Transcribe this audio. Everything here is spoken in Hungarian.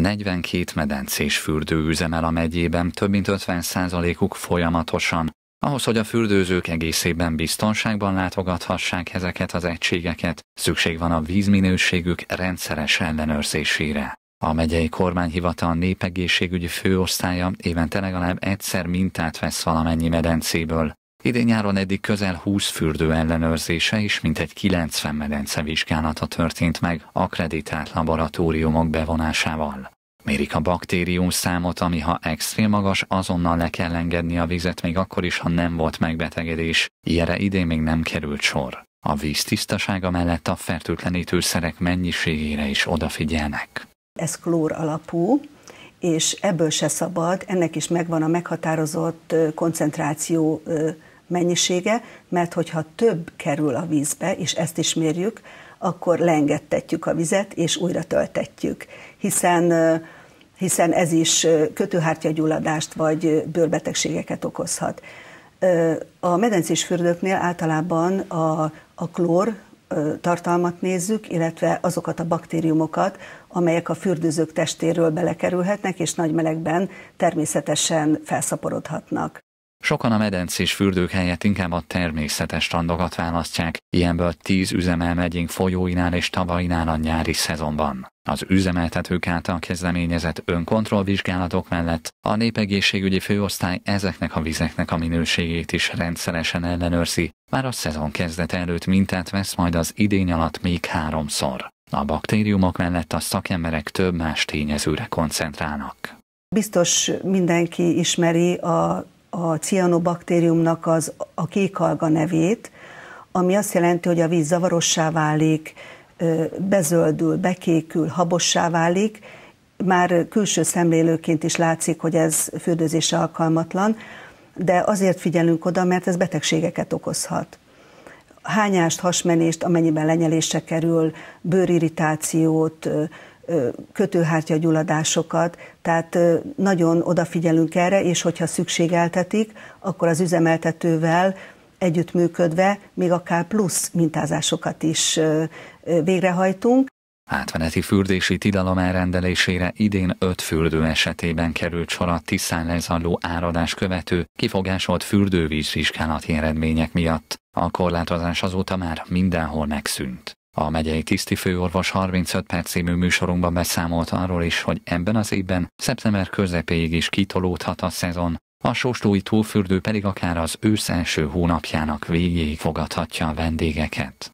42 medencés fürdő üzemel a megyében, több mint 50 százalékuk folyamatosan. Ahhoz, hogy a fürdőzők egészében biztonságban látogathassák ezeket az egységeket, szükség van a vízminőségük rendszeres ellenőrzésére. A megyei kormányhivatal népegészségügyi főosztálya évente legalább egyszer mintát vesz valamennyi medencéből. Idén nyáron eddig közel 20 fürdő ellenőrzése és mintegy 90 medence vizsgálata történt meg akreditált laboratóriumok bevonásával. Mérik a baktérium számot, ami ha extrém magas, azonnal le kell engedni a vizet még akkor is, ha nem volt megbetegedés. Ilyenre idén még nem került sor. A víz tisztasága mellett a fertőtlenítőszerek mennyiségére is odafigyelnek. Ez klór alapú, és ebből se szabad, ennek is megvan a meghatározott koncentráció mennyisége, mert hogyha több kerül a vízbe, és ezt is mérjük, akkor leengedtetjük a vizet, és újra töltetjük. Hiszen hiszen ez is kötőhártyagyulladást vagy bőrbetegségeket okozhat. A medencés fürdőknél általában a, a klór tartalmat nézzük, illetve azokat a baktériumokat, amelyek a fürdőzők testéről belekerülhetnek, és nagy melegben természetesen felszaporodhatnak. Sokan a medencés fürdők helyett inkább a természetes strandokat választják, ilyenből tíz üzemel megyünk folyóinál és tavainál a nyári szezonban. Az üzemeltetők által kezdeményezett önkontrollvizsgálatok mellett a népegészségügyi főosztály ezeknek a vizeknek a minőségét is rendszeresen ellenőrzi, már a szezon kezdete előtt mintát vesz majd az idény alatt még háromszor. A baktériumok mellett a szakemberek több más tényezőre koncentrálnak. Biztos mindenki ismeri a a cianobaktériumnak az, a kékalga nevét, ami azt jelenti, hogy a víz zavarossá válik, bezöldül, bekékül, habossá válik, már külső szemlélőként is látszik, hogy ez fürdőzésre alkalmatlan, de azért figyelünk oda, mert ez betegségeket okozhat. Hányást, hasmenést, amennyiben lenyelése kerül, bőrirritációt, kötőhártya gyulladásokat, tehát nagyon odafigyelünk erre, és hogyha szükségeltetik, akkor az üzemeltetővel együttműködve még akár plusz mintázásokat is végrehajtunk. Átmeneti fürdési tilalom elrendelésére idén öt fürdő esetében került sor a Tiszán lezalló áradás követő kifogásolt fürdővízvizsgálati eredmények miatt. A korlátozás azóta már mindenhol megszűnt. A megyei tisztifőorvos 35 perc című műsorunkban beszámolt arról is, hogy ebben az évben szeptember közepéig is kitolódhat a szezon, a sóstói túlfürdő pedig akár az ősz első hónapjának végéig fogadhatja a vendégeket.